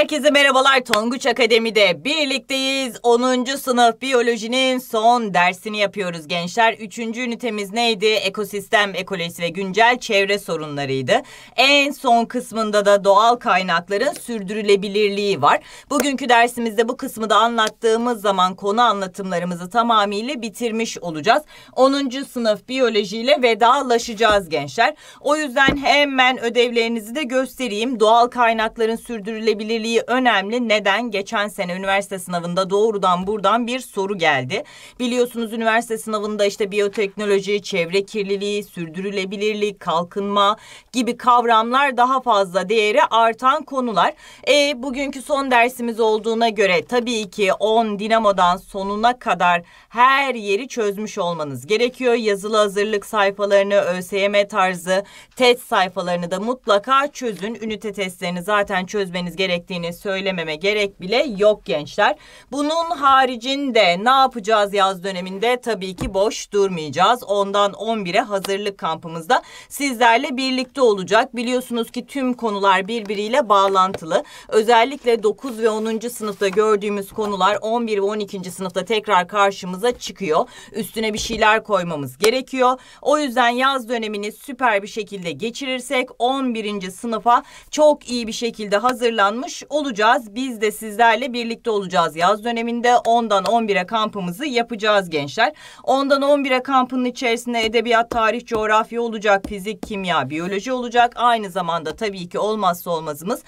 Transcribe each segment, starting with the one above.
Herkese merhabalar Tonguç Akademi'de birlikteyiz. 10. sınıf biyolojinin son dersini yapıyoruz gençler. 3. ünitemiz neydi? Ekosistem, ekolojisi ve güncel çevre sorunlarıydı. En son kısmında da doğal kaynakların sürdürülebilirliği var. Bugünkü dersimizde bu kısmı da anlattığımız zaman konu anlatımlarımızı tamamıyla bitirmiş olacağız. 10. sınıf biyolojiyle vedalaşacağız gençler. O yüzden hemen ödevlerinizi de göstereyim. Doğal kaynakların sürdürülebilirliği bir önemli. Neden? Geçen sene üniversite sınavında doğrudan buradan bir soru geldi. Biliyorsunuz üniversite sınavında işte biyoteknoloji, çevre kirliliği, sürdürülebilirlik, kalkınma gibi kavramlar daha fazla değeri artan konular. E, bugünkü son dersimiz olduğuna göre tabii ki 10 Dinamo'dan sonuna kadar her yeri çözmüş olmanız gerekiyor. Yazılı hazırlık sayfalarını, ÖSYM tarzı test sayfalarını da mutlaka çözün. Ünite testlerini zaten çözmeniz gerektiğini edeceğini söylememe gerek bile yok gençler. Bunun haricinde ne yapacağız yaz döneminde? Tabii ki boş durmayacağız. Ondan 11'e hazırlık kampımızda sizlerle birlikte olacak. Biliyorsunuz ki tüm konular birbiriyle bağlantılı. Özellikle 9 ve 10. sınıfta gördüğümüz konular 11 ve 12. sınıfta tekrar karşımıza çıkıyor. Üstüne bir şeyler koymamız gerekiyor. O yüzden yaz dönemini süper bir şekilde geçirirsek 11. sınıfa çok iyi bir şekilde hazırlanmış olacağız. Biz de sizlerle birlikte olacağız yaz döneminde. 10'dan 11'e kampımızı yapacağız gençler. 10'dan 11'e kampının içerisinde edebiyat, tarih, coğrafya olacak, fizik, kimya, biyoloji olacak. Aynı zamanda tabii ki olmazsa olmazımız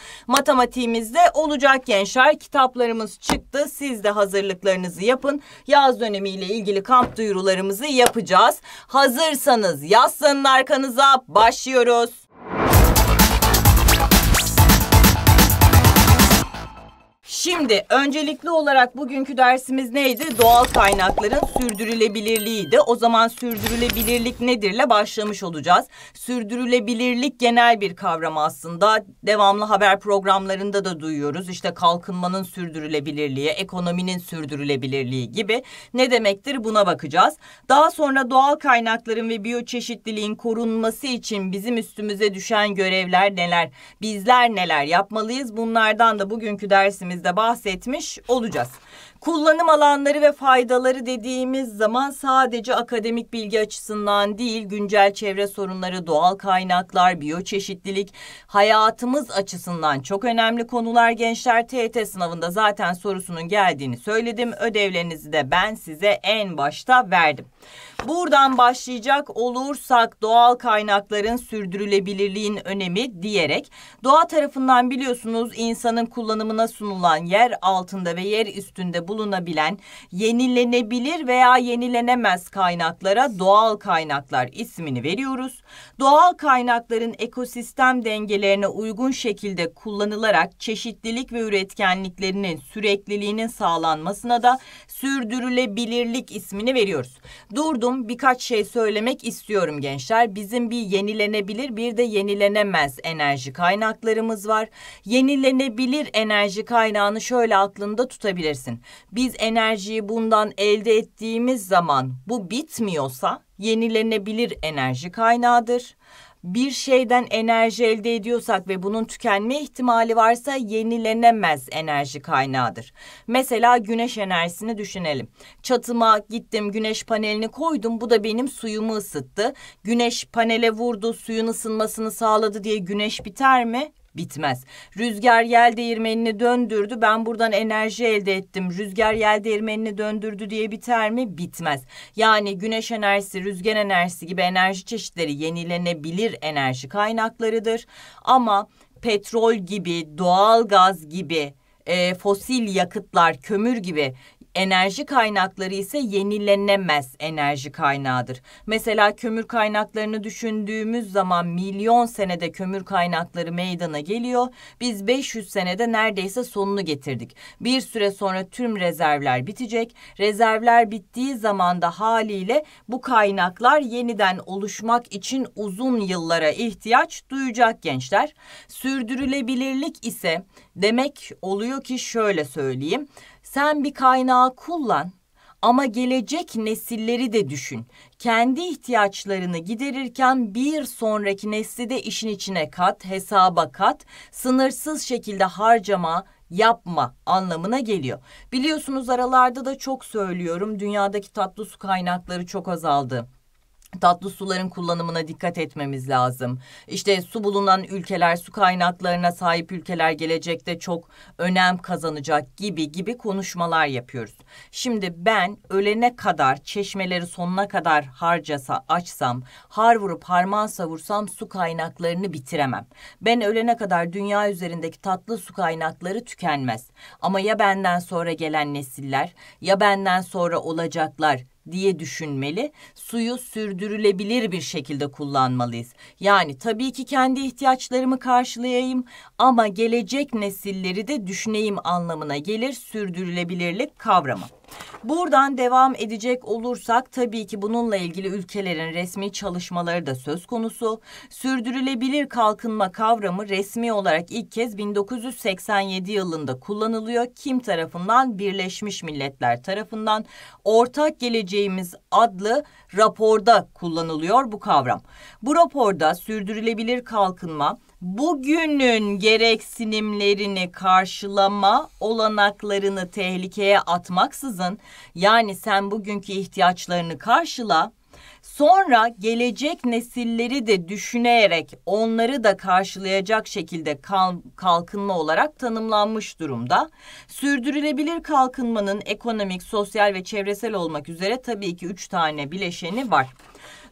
de olacak gençler. Kitaplarımız çıktı. Siz de hazırlıklarınızı yapın. Yaz dönemiyle ilgili kamp duyurularımızı yapacağız. Hazırsanız yaslanın arkanıza başlıyoruz. Şimdi öncelikli olarak bugünkü dersimiz neydi? Doğal kaynakların sürdürülebilirliğiydi. O zaman sürdürülebilirlik nedirle başlamış olacağız. Sürdürülebilirlik genel bir kavram aslında. Devamlı haber programlarında da duyuyoruz. İşte kalkınmanın sürdürülebilirliği, ekonominin sürdürülebilirliği gibi. Ne demektir buna bakacağız. Daha sonra doğal kaynakların ve biyoçeşitliliğin korunması için bizim üstümüze düşen görevler neler? Bizler neler yapmalıyız? Bunlardan da bugünkü dersimizde bahsetmiş olacağız. Kullanım alanları ve faydaları dediğimiz zaman sadece akademik bilgi açısından değil güncel çevre sorunları, doğal kaynaklar, biyoçeşitlilik hayatımız açısından çok önemli konular gençler TET sınavında zaten sorusunun geldiğini söyledim. Ödevlerinizi de ben size en başta verdim. Buradan başlayacak olursak doğal kaynakların sürdürülebilirliğin önemi diyerek doğa tarafından biliyorsunuz insanın kullanımına sunulan yer altında ve yer üstünde bu bulunabilen yenilenebilir veya yenilenemez kaynaklara doğal kaynaklar ismini veriyoruz. Doğal kaynakların ekosistem dengelerine uygun şekilde kullanılarak çeşitlilik ve üretkenliklerinin sürekliliğinin sağlanmasına da sürdürülebilirlik ismini veriyoruz. Durdum birkaç şey söylemek istiyorum gençler. Bizim bir yenilenebilir bir de yenilenemez enerji kaynaklarımız var. Yenilenebilir enerji kaynağını şöyle aklında tutabilirsin biz enerjiyi bundan elde ettiğimiz zaman bu bitmiyorsa yenilenebilir enerji kaynağıdır. Bir şeyden enerji elde ediyorsak ve bunun tükenme ihtimali varsa yenilenemez enerji kaynağıdır. Mesela güneş enerjisini düşünelim. Çatıma gittim güneş panelini koydum bu da benim suyumu ısıttı. Güneş panele vurdu suyun ısınmasını sağladı diye güneş biter mi? bitmez. Rüzgar yel değirmenini döndürdü ben buradan enerji elde ettim. Rüzgar yel değirmenini döndürdü diye biter mi? Bitmez. Yani güneş enerjisi, rüzgar enerjisi gibi enerji çeşitleri yenilenebilir enerji kaynaklarıdır. Ama petrol gibi, doğal gaz gibi e, fosil yakıtlar, kömür gibi Enerji kaynakları ise yenilenemez enerji kaynağıdır. Mesela kömür kaynaklarını düşündüğümüz zaman milyon senede kömür kaynakları meydana geliyor. Biz 500 senede neredeyse sonunu getirdik. Bir süre sonra tüm rezervler bitecek. Rezervler bittiği zaman da haliyle bu kaynaklar yeniden oluşmak için uzun yıllara ihtiyaç duyacak gençler. Sürdürülebilirlik ise demek oluyor ki şöyle söyleyeyim. Sen bir kaynağı kullan ama gelecek nesilleri de düşün. Kendi ihtiyaçlarını giderirken bir sonraki nesli de işin içine kat, hesaba kat, sınırsız şekilde harcama, yapma anlamına geliyor. Biliyorsunuz aralarda da çok söylüyorum dünyadaki tatlı su kaynakları çok azaldı tatlı suların kullanımına dikkat etmemiz lazım. İşte su bulunan ülkeler, su kaynaklarına sahip ülkeler gelecekte çok önem kazanacak gibi gibi konuşmalar yapıyoruz. Şimdi ben ölene kadar çeşmeleri sonuna kadar harcasa açsam, har vurup harman savursam su kaynaklarını bitiremem. Ben ölene kadar dünya üzerindeki tatlı su kaynakları tükenmez. Ama ya benden sonra gelen nesiller, ya benden sonra olacaklar diye düşünmeli. Suyu sürdürülebilir bir şekilde kullanmalıyız. Yani tabii ki kendi ihtiyaçlarımı karşılayayım ama gelecek nesilleri de düşüneyim anlamına gelir sürdürülebilirlik kavramı. Buradan devam edecek olursak tabii ki bununla ilgili ülkelerin resmi çalışmaları da söz konusu. Sürdürülebilir kalkınma kavramı resmi olarak ilk kez 1987 yılında kullanılıyor. Kim tarafından? Birleşmiş Milletler tarafından. Ortak geleceği vereceğimiz adlı raporda kullanılıyor bu kavram. Bu raporda sürdürülebilir kalkınma bugünün gereksinimlerini karşılama olanaklarını tehlikeye atmaksızın yani sen bugünkü ihtiyaçlarını karşıla Sonra gelecek nesilleri de düşünerek onları da karşılayacak şekilde kalkınma olarak tanımlanmış durumda. Sürdürülebilir kalkınmanın ekonomik, sosyal ve çevresel olmak üzere tabii ki üç tane bileşeni var.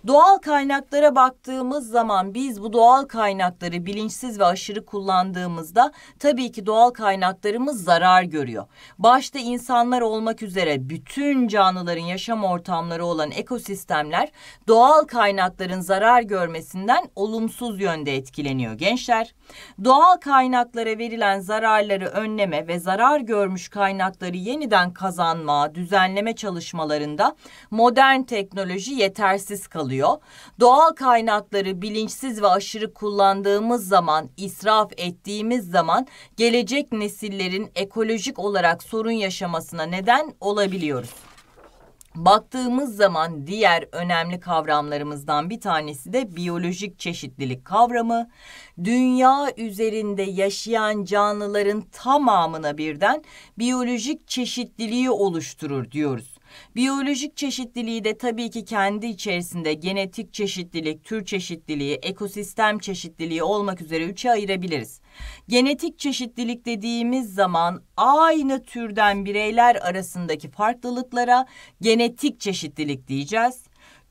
Doğal kaynaklara baktığımız zaman biz bu doğal kaynakları bilinçsiz ve aşırı kullandığımızda tabii ki doğal kaynaklarımız zarar görüyor. Başta insanlar olmak üzere bütün canlıların yaşam ortamları olan ekosistemler doğal kaynakların zarar görmesinden olumsuz yönde etkileniyor gençler. Doğal kaynaklara verilen zararları önleme ve zarar görmüş kaynakları yeniden kazanma, düzenleme çalışmalarında modern teknoloji yetersiz kalıyor oluyor. Doğal kaynakları bilinçsiz ve aşırı kullandığımız zaman, israf ettiğimiz zaman gelecek nesillerin ekolojik olarak sorun yaşamasına neden olabiliyoruz. Baktığımız zaman diğer önemli kavramlarımızdan bir tanesi de biyolojik çeşitlilik kavramı. Dünya üzerinde yaşayan canlıların tamamına birden biyolojik çeşitliliği oluşturur diyoruz. Biyolojik çeşitliliği de tabii ki kendi içerisinde genetik çeşitlilik, tür çeşitliliği, ekosistem çeşitliliği olmak üzere üçe ayırabiliriz. Genetik çeşitlilik dediğimiz zaman aynı türden bireyler arasındaki farklılıklara genetik çeşitlilik diyeceğiz.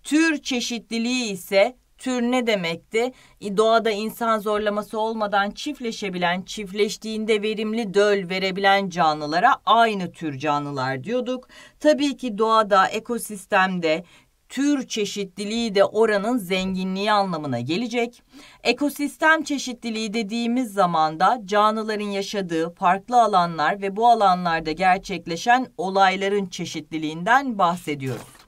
Tür çeşitliliği ise tür ne demekti? E, doğada insan zorlaması olmadan çiftleşebilen, çiftleştiğinde verimli döl verebilen canlılara aynı tür canlılar diyorduk. Tabii ki doğada, ekosistemde tür çeşitliliği de oranın zenginliği anlamına gelecek. Ekosistem çeşitliliği dediğimiz zaman da canlıların yaşadığı farklı alanlar ve bu alanlarda gerçekleşen olayların çeşitliliğinden bahsediyoruz.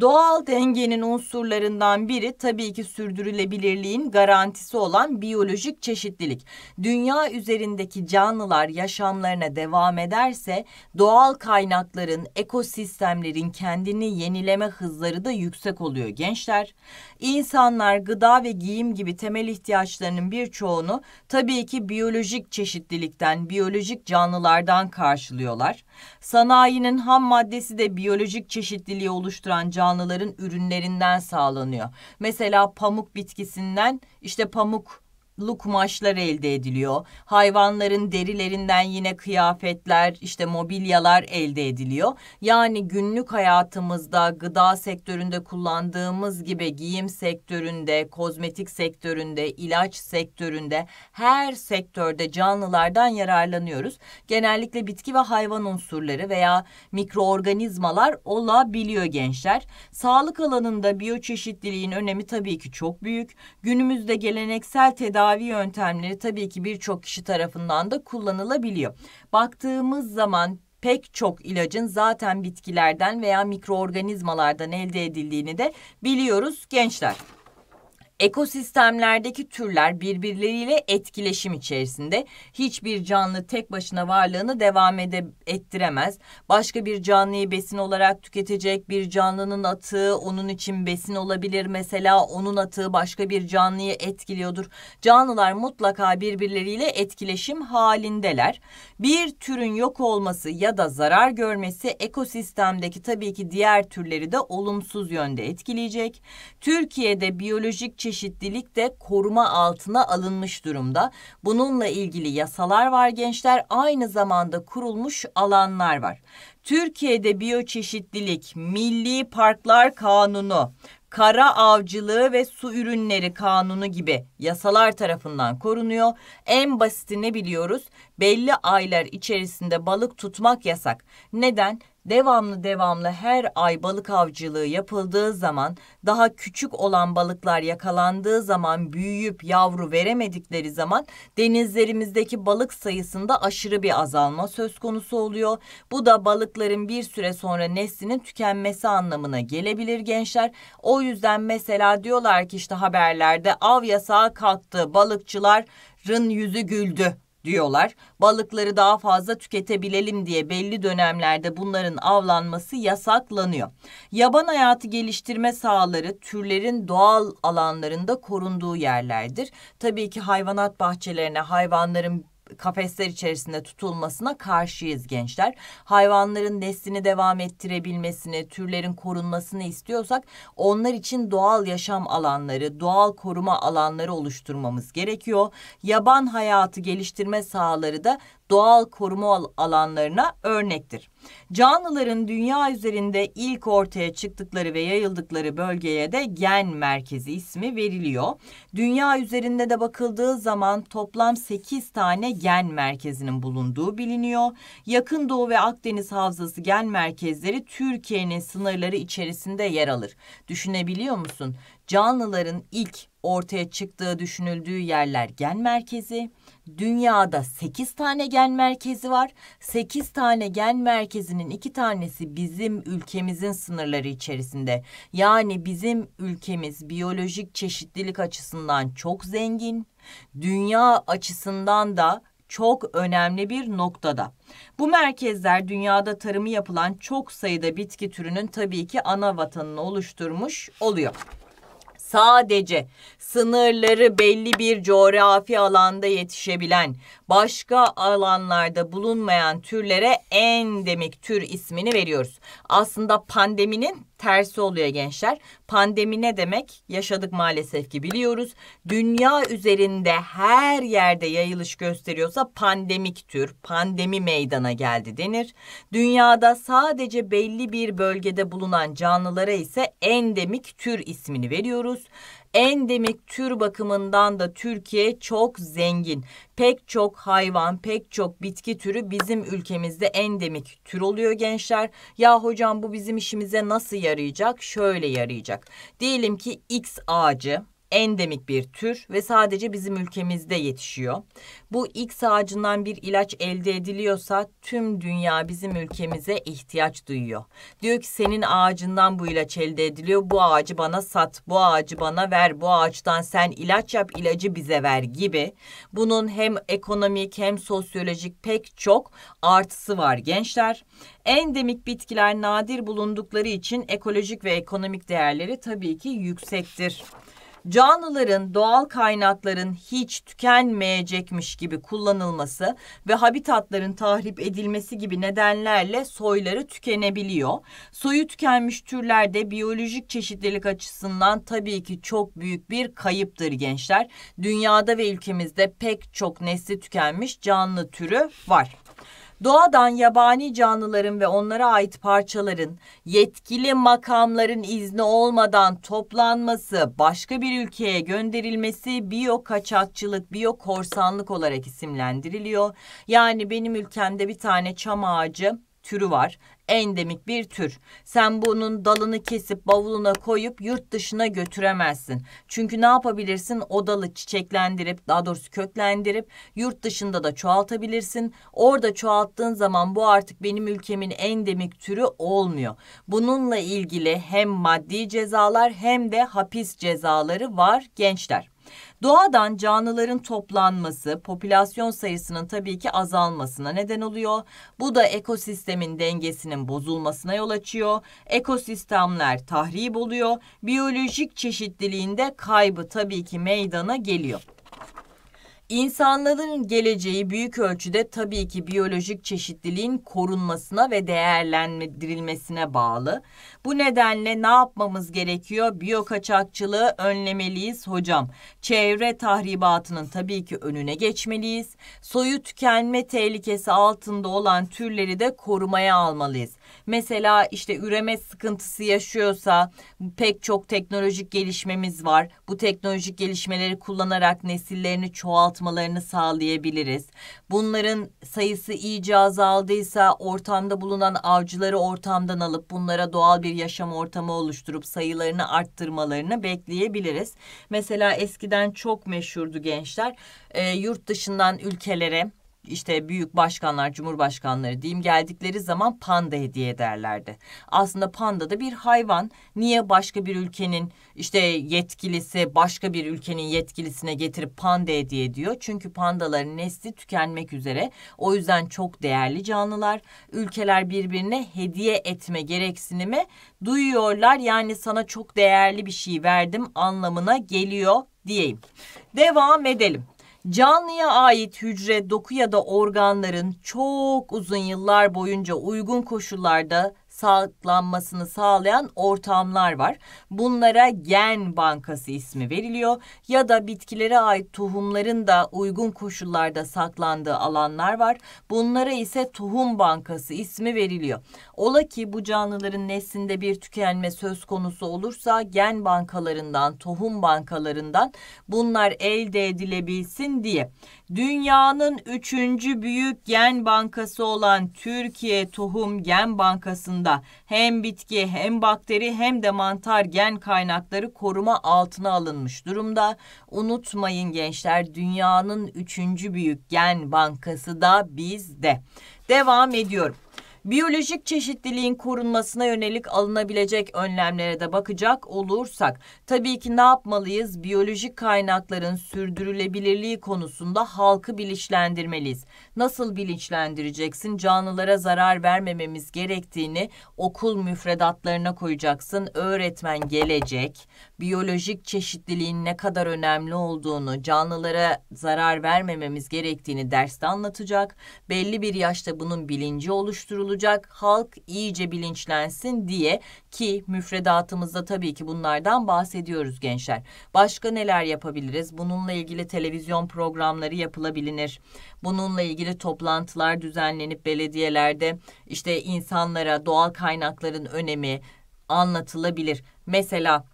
Doğal dengenin unsurlarından biri tabii ki sürdürülebilirliğin garantisi olan biyolojik çeşitlilik. Dünya üzerindeki canlılar yaşamlarına devam ederse doğal kaynakların, ekosistemlerin kendini yenileme hızları da yüksek oluyor gençler. İnsanlar gıda ve giyim gibi temel ihtiyaçlarının birçoğunu tabii ki biyolojik çeşitlilikten, biyolojik canlılardan karşılıyorlar. Sanayinin ham maddesi de biyolojik çeşitliliği oluşturan canlılar canlıların ürünlerinden sağlanıyor. Mesela pamuk bitkisinden işte pamuk tatlı kumaşlar elde ediliyor. Hayvanların derilerinden yine kıyafetler, işte mobilyalar elde ediliyor. Yani günlük hayatımızda gıda sektöründe kullandığımız gibi giyim sektöründe, kozmetik sektöründe, ilaç sektöründe her sektörde canlılardan yararlanıyoruz. Genellikle bitki ve hayvan unsurları veya mikroorganizmalar olabiliyor gençler. Sağlık alanında biyoçeşitliliğin önemi tabii ki çok büyük. Günümüzde geleneksel tedavi tedavi yöntemleri tabii ki birçok kişi tarafından da kullanılabiliyor. Baktığımız zaman pek çok ilacın zaten bitkilerden veya mikroorganizmalardan elde edildiğini de biliyoruz gençler. Ekosistemlerdeki türler birbirleriyle etkileşim içerisinde. Hiçbir canlı tek başına varlığını devam ede ettiremez. Başka bir canlıyı besin olarak tüketecek bir canlının atığı onun için besin olabilir. Mesela onun atığı başka bir canlıyı etkiliyordur. Canlılar mutlaka birbirleriyle etkileşim halindeler. Bir türün yok olması ya da zarar görmesi ekosistemdeki tabii ki diğer türleri de olumsuz yönde etkileyecek. Türkiye'de biyolojik çeşitlilik de koruma altına alınmış durumda. Bununla ilgili yasalar var gençler, aynı zamanda kurulmuş alanlar var. Türkiye'de biyoçeşitlilik, Milli Parklar Kanunu, kara avcılığı ve su ürünleri kanunu gibi yasalar tarafından korunuyor. En basitini biliyoruz. Belli aylar içerisinde balık tutmak yasak. Neden? devamlı devamlı her ay balık avcılığı yapıldığı zaman daha küçük olan balıklar yakalandığı zaman büyüyüp yavru veremedikleri zaman denizlerimizdeki balık sayısında aşırı bir azalma söz konusu oluyor. Bu da balıkların bir süre sonra neslinin tükenmesi anlamına gelebilir gençler. O yüzden mesela diyorlar ki işte haberlerde av yasağı kalktı balıkçıların yüzü güldü diyorlar. Balıkları daha fazla tüketebilelim diye belli dönemlerde bunların avlanması yasaklanıyor. Yaban hayatı geliştirme sahaları türlerin doğal alanlarında korunduğu yerlerdir. Tabii ki hayvanat bahçelerine hayvanların kafesler içerisinde tutulmasına karşıyız gençler. Hayvanların neslini devam ettirebilmesini, türlerin korunmasını istiyorsak onlar için doğal yaşam alanları, doğal koruma alanları oluşturmamız gerekiyor. Yaban hayatı geliştirme sahaları da doğal koruma alanlarına örnektir. Canlıların dünya üzerinde ilk ortaya çıktıkları ve yayıldıkları bölgeye de gen merkezi ismi veriliyor. Dünya üzerinde de bakıldığı zaman toplam 8 tane gen merkezinin bulunduğu biliniyor. Yakın Doğu ve Akdeniz Havzası gen merkezleri Türkiye'nin sınırları içerisinde yer alır. Düşünebiliyor musun? canlıların ilk ortaya çıktığı düşünüldüğü yerler gen merkezi. Dünyada 8 tane gen merkezi var. 8 tane gen merkezinin 2 tanesi bizim ülkemizin sınırları içerisinde. Yani bizim ülkemiz biyolojik çeşitlilik açısından çok zengin. Dünya açısından da çok önemli bir noktada. Bu merkezler dünyada tarımı yapılan çok sayıda bitki türünün tabii ki ana vatanını oluşturmuş oluyor sadece sınırları belli bir coğrafi alanda yetişebilen, başka alanlarda bulunmayan türlere endemik tür ismini veriyoruz. Aslında pandeminin tersi oluyor gençler. Pandemi ne demek? Yaşadık maalesef ki biliyoruz. Dünya üzerinde her yerde yayılış gösteriyorsa pandemik tür, pandemi meydana geldi denir. Dünyada sadece belli bir bölgede bulunan canlılara ise endemik tür ismini veriyoruz endemik tür bakımından da Türkiye çok zengin. Pek çok hayvan, pek çok bitki türü bizim ülkemizde endemik tür oluyor gençler. Ya hocam bu bizim işimize nasıl yarayacak? Şöyle yarayacak. Diyelim ki X ağacı endemik bir tür ve sadece bizim ülkemizde yetişiyor. Bu X ağacından bir ilaç elde ediliyorsa tüm dünya bizim ülkemize ihtiyaç duyuyor. Diyor ki senin ağacından bu ilaç elde ediliyor. Bu ağacı bana sat, bu ağacı bana ver, bu ağaçtan sen ilaç yap, ilacı bize ver gibi. Bunun hem ekonomik hem sosyolojik pek çok artısı var gençler. Endemik bitkiler nadir bulundukları için ekolojik ve ekonomik değerleri tabii ki yüksektir canlıların doğal kaynakların hiç tükenmeyecekmiş gibi kullanılması ve habitatların tahrip edilmesi gibi nedenlerle soyları tükenebiliyor. Soyu tükenmiş türlerde biyolojik çeşitlilik açısından tabii ki çok büyük bir kayıptır gençler. Dünyada ve ülkemizde pek çok nesli tükenmiş canlı türü var. Doğadan yabani canlıların ve onlara ait parçaların yetkili makamların izni olmadan toplanması, başka bir ülkeye gönderilmesi biyo kaçakçılık, biyo korsanlık olarak isimlendiriliyor. Yani benim ülkemde bir tane çam ağacı türü var. Endemik bir tür. Sen bunun dalını kesip bavuluna koyup yurt dışına götüremezsin. Çünkü ne yapabilirsin? O dalı çiçeklendirip, daha doğrusu köklendirip yurt dışında da çoğaltabilirsin. Orada çoğalttığın zaman bu artık benim ülkemin endemik türü olmuyor. Bununla ilgili hem maddi cezalar hem de hapis cezaları var gençler. Doğadan canlıların toplanması popülasyon sayısının tabii ki azalmasına neden oluyor. Bu da ekosistemin dengesinin bozulmasına yol açıyor. Ekosistemler tahrip oluyor. Biyolojik çeşitliliğinde kaybı tabii ki meydana geliyor. İnsanlığın geleceği büyük ölçüde tabii ki biyolojik çeşitliliğin korunmasına ve değerlendirilmesine bağlı. Bu nedenle ne yapmamız gerekiyor? Biyokaçakçılığı önlemeliyiz hocam. Çevre tahribatının tabii ki önüne geçmeliyiz. Soyu tükenme tehlikesi altında olan türleri de korumaya almalıyız. Mesela işte üreme sıkıntısı yaşıyorsa pek çok teknolojik gelişmemiz var. Bu teknolojik gelişmeleri kullanarak nesillerini çoğaltmalarını sağlayabiliriz. Bunların sayısı iyice azaldıysa ortamda bulunan avcıları ortamdan alıp bunlara doğal bir yaşam ortamı oluşturup sayılarını arttırmalarını bekleyebiliriz. Mesela eskiden çok meşhurdu gençler e, yurt dışından ülkelere işte büyük başkanlar, cumhurbaşkanları diyeyim geldikleri zaman panda hediye ederlerdi. Aslında panda da bir hayvan. Niye başka bir ülkenin işte yetkilisi başka bir ülkenin yetkilisine getirip panda hediye ediyor? Çünkü pandaların nesli tükenmek üzere. O yüzden çok değerli canlılar. Ülkeler birbirine hediye etme gereksinimi duyuyorlar. Yani sana çok değerli bir şey verdim anlamına geliyor diyeyim. Devam edelim. Canlıya ait hücre, doku ya da organların çok uzun yıllar boyunca uygun koşullarda sağlanmasını sağlayan ortamlar var. Bunlara gen bankası ismi veriliyor ya da bitkilere ait tohumların da uygun koşullarda saklandığı alanlar var. Bunlara ise tohum bankası ismi veriliyor. Ola ki bu canlıların neslinde bir tükenme söz konusu olursa gen bankalarından, tohum bankalarından bunlar elde edilebilsin diye. Dünyanın üçüncü büyük gen bankası olan Türkiye Tohum Gen Bankası'nda kapsamında hem bitki hem bakteri hem de mantar gen kaynakları koruma altına alınmış durumda. Unutmayın gençler dünyanın üçüncü büyük gen bankası da bizde. Devam ediyorum. Biyolojik çeşitliliğin korunmasına yönelik alınabilecek önlemlere de bakacak olursak tabii ki ne yapmalıyız? Biyolojik kaynakların sürdürülebilirliği konusunda halkı bilinçlendirmeliyiz. Nasıl bilinçlendireceksin? Canlılara zarar vermememiz gerektiğini okul müfredatlarına koyacaksın. Öğretmen gelecek, biyolojik çeşitliliğin ne kadar önemli olduğunu, canlılara zarar vermememiz gerektiğini derste anlatacak. Belli bir yaşta bunun bilinci oluşturulacak. Halk iyice bilinçlensin diye ki müfredatımızda tabii ki bunlardan bahsediyoruz gençler. Başka neler yapabiliriz? Bununla ilgili televizyon programları yapılabilir. Bununla ilgili toplantılar düzenlenip belediyelerde işte insanlara doğal kaynakların önemi anlatılabilir. Mesela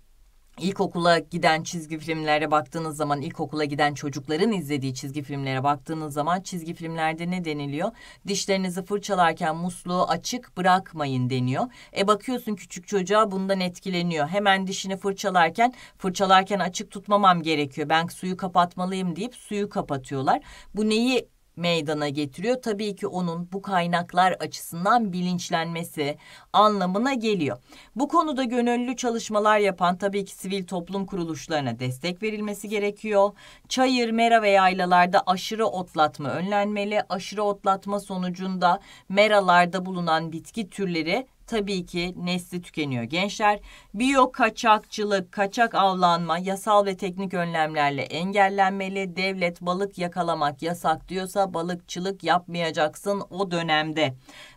İlkokula giden çizgi filmlere baktığınız zaman, ilkokula giden çocukların izlediği çizgi filmlere baktığınız zaman çizgi filmlerde ne deniliyor? Dişlerinizi fırçalarken musluğu açık bırakmayın deniyor. E bakıyorsun küçük çocuğa bundan etkileniyor. Hemen dişini fırçalarken, fırçalarken açık tutmamam gerekiyor. Ben suyu kapatmalıyım deyip suyu kapatıyorlar. Bu neyi meydana getiriyor. Tabii ki onun bu kaynaklar açısından bilinçlenmesi anlamına geliyor. Bu konuda gönüllü çalışmalar yapan tabii ki sivil toplum kuruluşlarına destek verilmesi gerekiyor. Çayır, mera ve yaylalarda aşırı otlatma önlenmeli. Aşırı otlatma sonucunda meralarda bulunan bitki türleri tabii ki nesli tükeniyor gençler. Biyo kaçakçılık, kaçak avlanma yasal ve teknik önlemlerle engellenmeli. Devlet balık yakalamak yasak diyorsa balıkçılık yapmayacaksın o dönemde.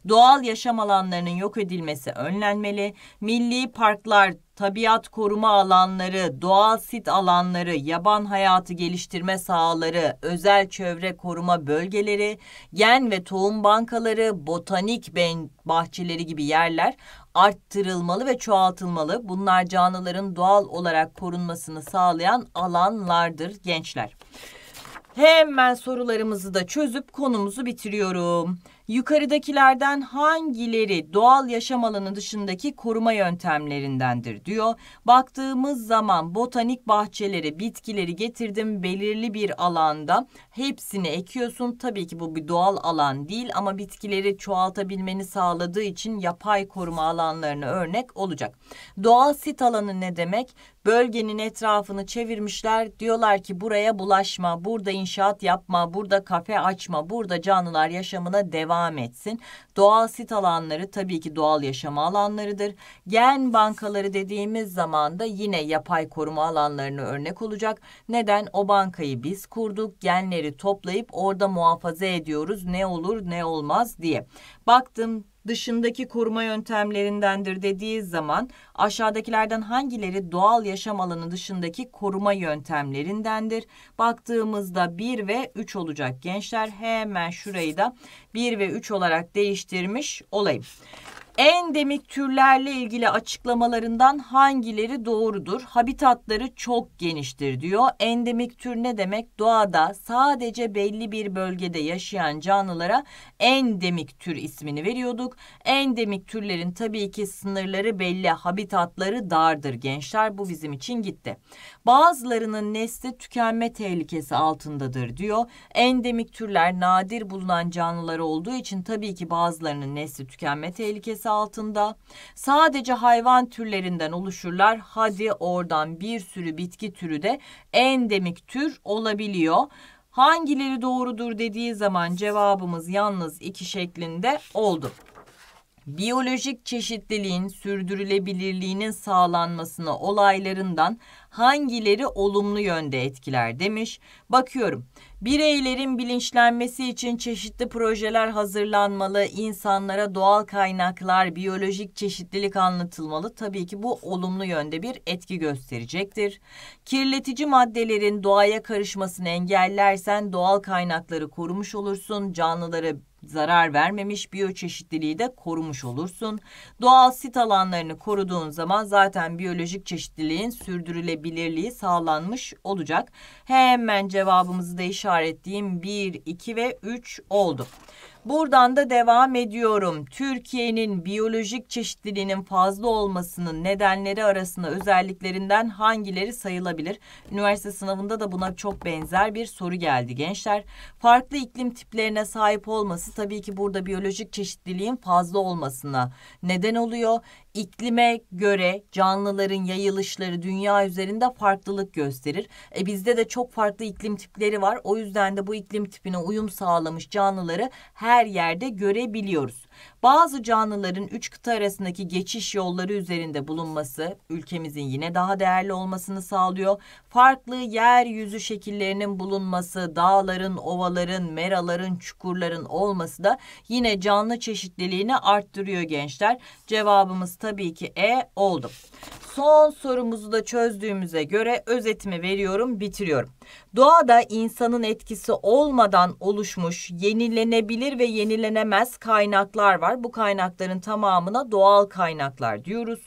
Doğal yaşam alanlarının yok edilmesi önlenmeli. Milli parklar tabiat koruma alanları, doğal sit alanları, yaban hayatı geliştirme sahaları, özel çevre koruma bölgeleri, gen ve tohum bankaları, botanik bahçeleri gibi yerler arttırılmalı ve çoğaltılmalı. Bunlar canlıların doğal olarak korunmasını sağlayan alanlardır gençler. Hemen sorularımızı da çözüp konumuzu bitiriyorum. Yukarıdakilerden hangileri doğal yaşam alanı dışındaki koruma yöntemlerindendir diyor. Baktığımız zaman botanik bahçelere bitkileri getirdim belirli bir alanda hepsini ekiyorsun. Tabii ki bu bir doğal alan değil ama bitkileri çoğaltabilmeni sağladığı için yapay koruma alanlarını örnek olacak. Doğal sit alanı ne demek? bölgenin etrafını çevirmişler. Diyorlar ki buraya bulaşma, burada inşaat yapma, burada kafe açma, burada canlılar yaşamına devam etsin. Doğal sit alanları tabii ki doğal yaşama alanlarıdır. Gen bankaları dediğimiz zaman da yine yapay koruma alanlarını örnek olacak. Neden? O bankayı biz kurduk, genleri toplayıp orada muhafaza ediyoruz ne olur ne olmaz diye. Baktım dışındaki koruma yöntemlerindendir dediği zaman aşağıdakilerden hangileri doğal yaşam alanı dışındaki koruma yöntemlerindendir? Baktığımızda 1 ve 3 olacak gençler. Hemen şurayı da 1 ve 3 olarak değiştirmiş olayım endemik türlerle ilgili açıklamalarından hangileri doğrudur? Habitatları çok geniştir diyor. Endemik tür ne demek? Doğada sadece belli bir bölgede yaşayan canlılara endemik tür ismini veriyorduk. Endemik türlerin tabii ki sınırları belli, habitatları dardır gençler. Bu bizim için gitti. Bazılarının nesli tükenme tehlikesi altındadır diyor. Endemik türler nadir bulunan canlılar olduğu için tabii ki bazılarının nesli tükenme tehlikesi etkisi altında. Sadece hayvan türlerinden oluşurlar. Hadi oradan bir sürü bitki türü de endemik tür olabiliyor. Hangileri doğrudur dediği zaman cevabımız yalnız iki şeklinde oldu biyolojik çeşitliliğin sürdürülebilirliğinin sağlanmasına olaylarından hangileri olumlu yönde etkiler demiş. Bakıyorum Bireylerin bilinçlenmesi için çeşitli projeler hazırlanmalı, insanlara doğal kaynaklar, biyolojik çeşitlilik anlatılmalı. Tabii ki bu olumlu yönde bir etki gösterecektir. Kirletici maddelerin doğaya karışmasını engellersen doğal kaynakları korumuş olursun, canlılara zarar vermemiş, biyoçeşitliliği de korumuş olursun. Doğal sit alanlarını koruduğun zaman zaten biyolojik çeşitliliğin sürdürülebilirliği sağlanmış olacak. Hemen cevabımızı da işaretleyeyim. 1, 2 ve 3 oldu. Buradan da devam ediyorum. Türkiye'nin biyolojik çeşitliliğinin fazla olmasının nedenleri arasında özelliklerinden hangileri sayılabilir? Üniversite sınavında da buna çok benzer bir soru geldi gençler. Farklı iklim tiplerine sahip olması tabii ki burada biyolojik çeşitliliğin fazla olmasına neden oluyor iklime göre canlıların yayılışları dünya üzerinde farklılık gösterir. E bizde de çok farklı iklim tipleri var. O yüzden de bu iklim tipine uyum sağlamış canlıları her yerde görebiliyoruz bazı canlıların üç kıta arasındaki geçiş yolları üzerinde bulunması ülkemizin yine daha değerli olmasını sağlıyor. Farklı yeryüzü şekillerinin bulunması, dağların, ovaların, meraların, çukurların olması da yine canlı çeşitliliğini arttırıyor gençler. Cevabımız tabii ki E oldu. Son sorumuzu da çözdüğümüze göre özetimi veriyorum, bitiriyorum. Doğada insanın etkisi olmadan oluşmuş yenilenebilir ve yenilenemez kaynaklar kaynaklar var. Bu kaynakların tamamına doğal kaynaklar diyoruz.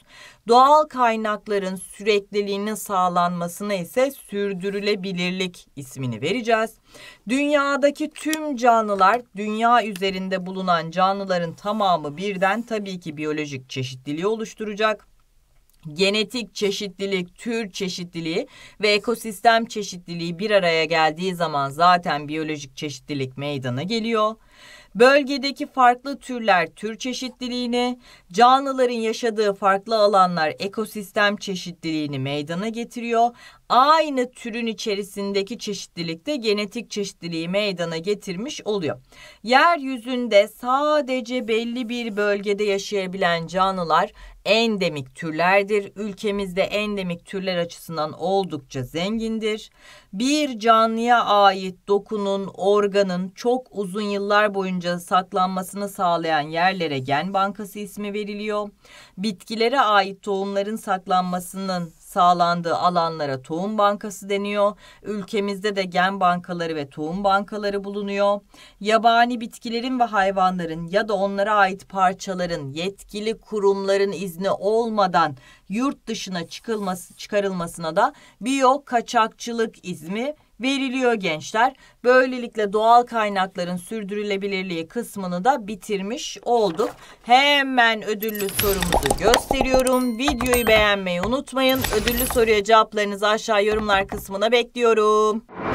Doğal kaynakların sürekliliğinin sağlanmasına ise sürdürülebilirlik ismini vereceğiz. Dünyadaki tüm canlılar, dünya üzerinde bulunan canlıların tamamı birden tabii ki biyolojik çeşitliliği oluşturacak genetik çeşitlilik, tür çeşitliliği ve ekosistem çeşitliliği bir araya geldiği zaman zaten biyolojik çeşitlilik meydana geliyor bölgedeki farklı türler tür çeşitliliğini, canlıların yaşadığı farklı alanlar ekosistem çeşitliliğini meydana getiriyor. Aynı türün içerisindeki çeşitlilik de genetik çeşitliliği meydana getirmiş oluyor. Yeryüzünde sadece belli bir bölgede yaşayabilen canlılar endemik türlerdir. Ülkemizde endemik türler açısından oldukça zengindir. Bir canlıya ait dokunun, organın çok uzun yıllar boyunca saklanmasını sağlayan yerlere gen bankası ismi veriliyor. Bitkilere ait tohumların saklanmasının sağlandığı alanlara tohum bankası deniyor. Ülkemizde de gen bankaları ve tohum bankaları bulunuyor. Yabani bitkilerin ve hayvanların ya da onlara ait parçaların yetkili kurumların izni olmadan yurt dışına çıkılması, çıkarılmasına da biyo kaçakçılık izmi veriliyor gençler. Böylelikle doğal kaynakların sürdürülebilirliği kısmını da bitirmiş olduk. Hemen ödüllü sorumuzu gösteriyorum. Videoyu beğenmeyi unutmayın. Ödüllü soruya cevaplarınızı aşağı yorumlar kısmına bekliyorum.